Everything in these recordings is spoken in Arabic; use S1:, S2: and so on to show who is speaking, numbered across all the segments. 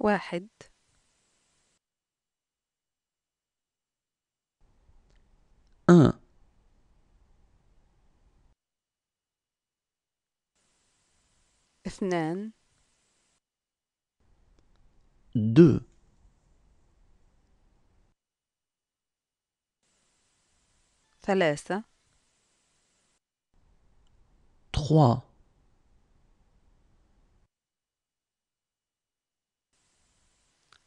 S1: واحد un, اثنان دو ثلاثة
S2: trois,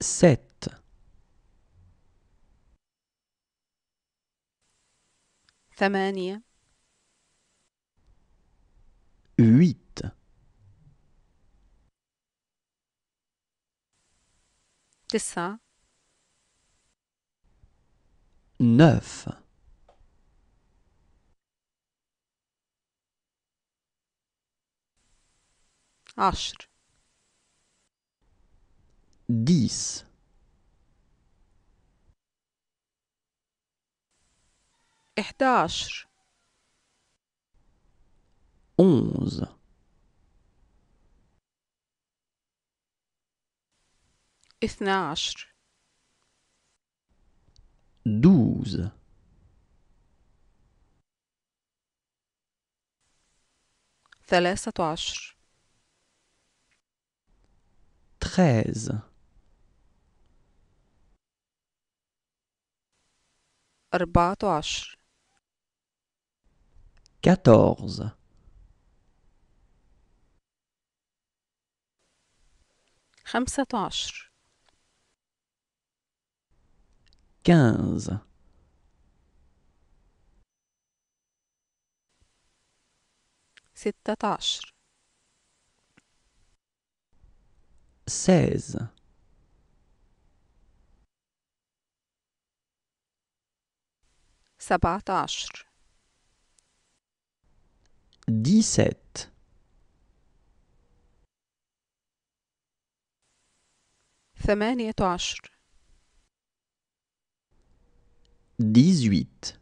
S2: 7 8
S1: 8 9 9
S2: dix
S1: إحدى عشر
S2: onze
S1: اثنى عشر
S2: douze
S1: ثلاثة عشر
S2: treize
S1: أربعة عشر
S2: quatorze,
S1: خمسة عشر
S2: quinze,
S1: ستة عشر
S2: seize,
S1: سبعة عشر
S2: dix-sept
S1: ثمانية عشر
S2: دي زويت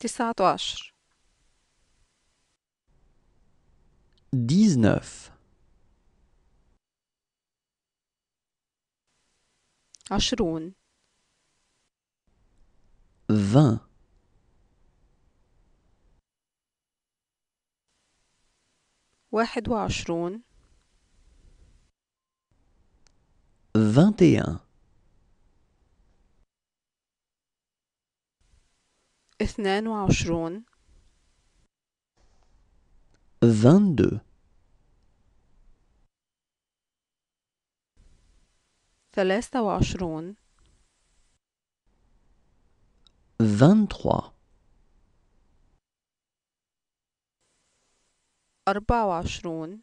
S1: تسعة عشر
S2: dix-neuf
S1: عشرون فان واحد وعشرون
S2: فانتيان
S1: اثنان وعشرون
S2: فاندو
S1: ثلاثة وعشرون
S2: 23
S1: أربعة وعشرون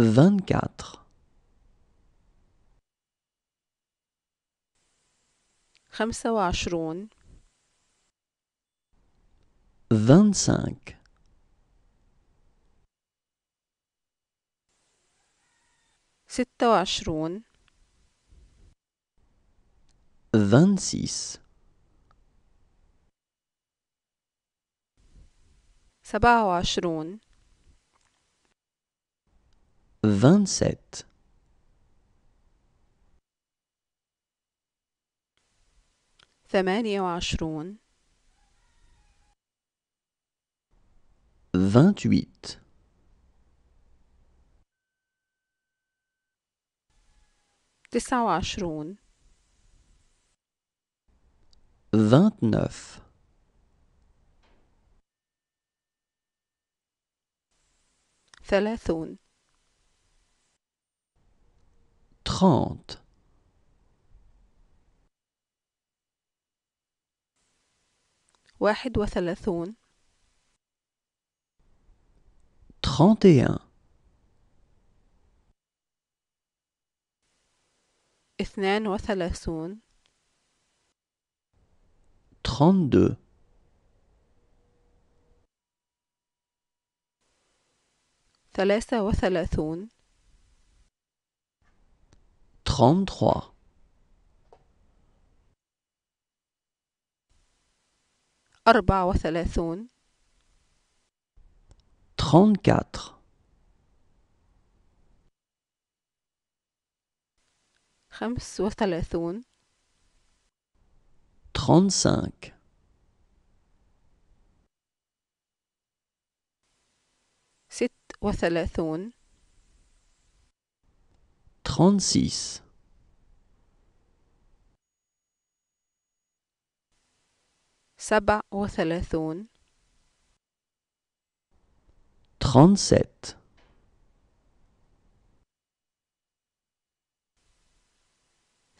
S2: 24
S1: خمسة وعشرون
S2: 25
S1: ستة وعشرون
S2: vingt
S1: سبعة وعشرون
S2: vingt
S1: ثمانية وعشرون
S2: vingt
S1: تسعة وعشرون
S2: vingt-neuf
S1: ثلاثون
S2: trente
S1: واحد وثلاثون اثنان وثلاثون
S2: 32
S1: ثلاثة وثلاثون
S2: 33
S1: أربعة وثلاثون
S2: 34
S1: خمس وثلاثون
S2: trente-cinq,
S1: ست وثلاثون سبع وثلاثون
S2: trente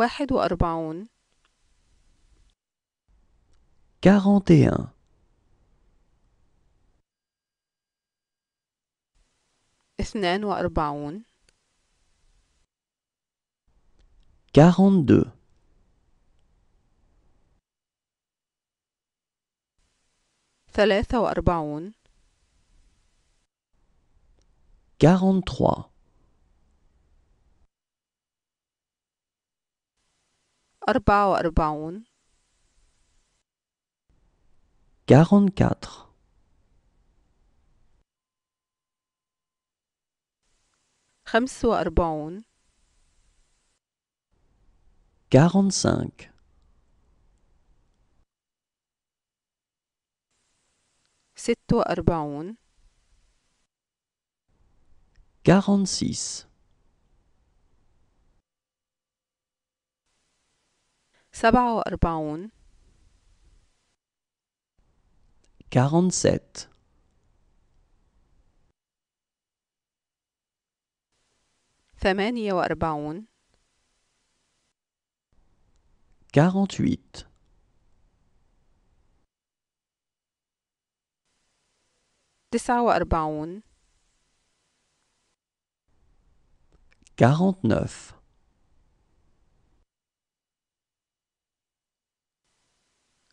S1: واحد وأربعون.
S2: 41
S1: اثنان وأربعون
S2: 42
S1: ثلاثة وأربعون
S2: 43
S1: أربعة وأربعون
S2: 44
S1: خمس وأربعون
S2: 45
S1: ست وأربعون
S2: 46
S1: سبعة وأربعون.
S2: 47
S1: ثمانية وأربعون
S2: 48
S1: تسعة وأربعون
S2: 49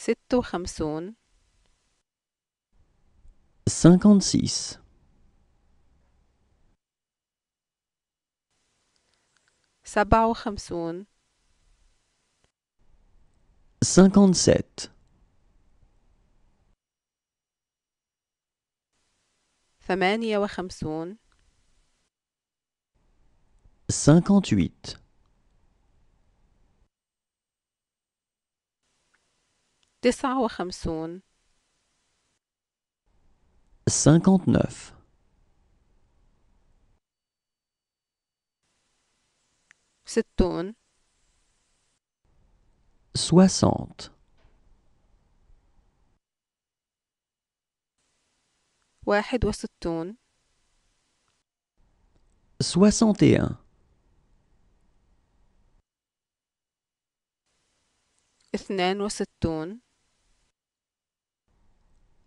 S1: 56 cinquante-six,
S2: cinquante-sept, cinquante-huit,
S1: تسعة وخمسون
S2: 59
S1: ستون
S2: 60
S1: واحد وستون
S2: 61
S1: اثنان وستون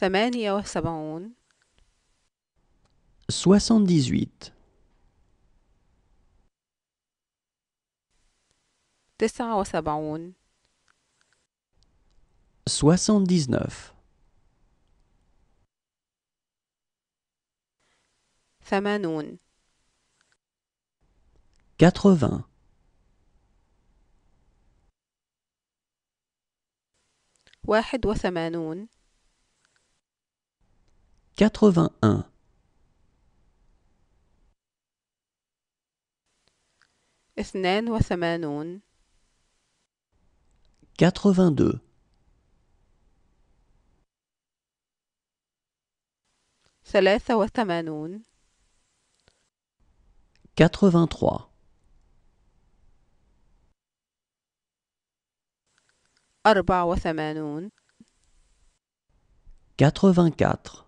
S1: ثمانية وسبعون. تسعة وسبعون. ثمانون. واحد وثمانون.
S2: 81
S1: 82 83
S2: 84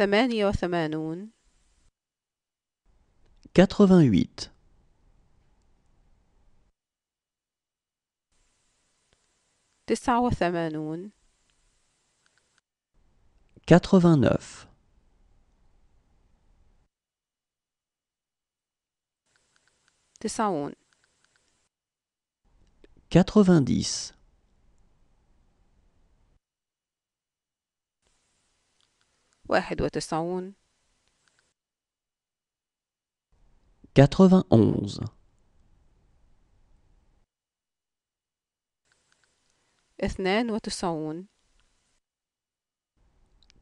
S1: 88 89 89
S2: 90 quatre-vingt-onze,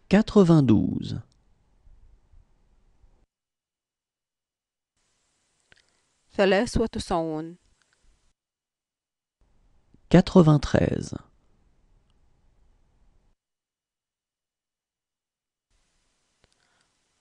S2: quatre-vingt-douze,
S1: quatre-vingt-treize.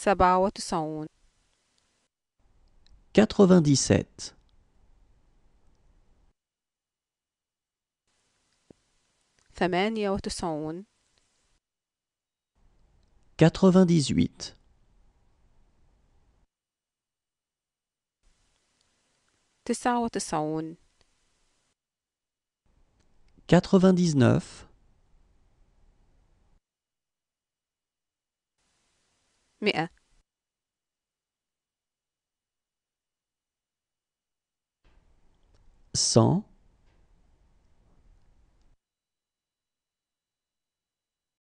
S1: 97
S2: 97 98 98 99 99 مئة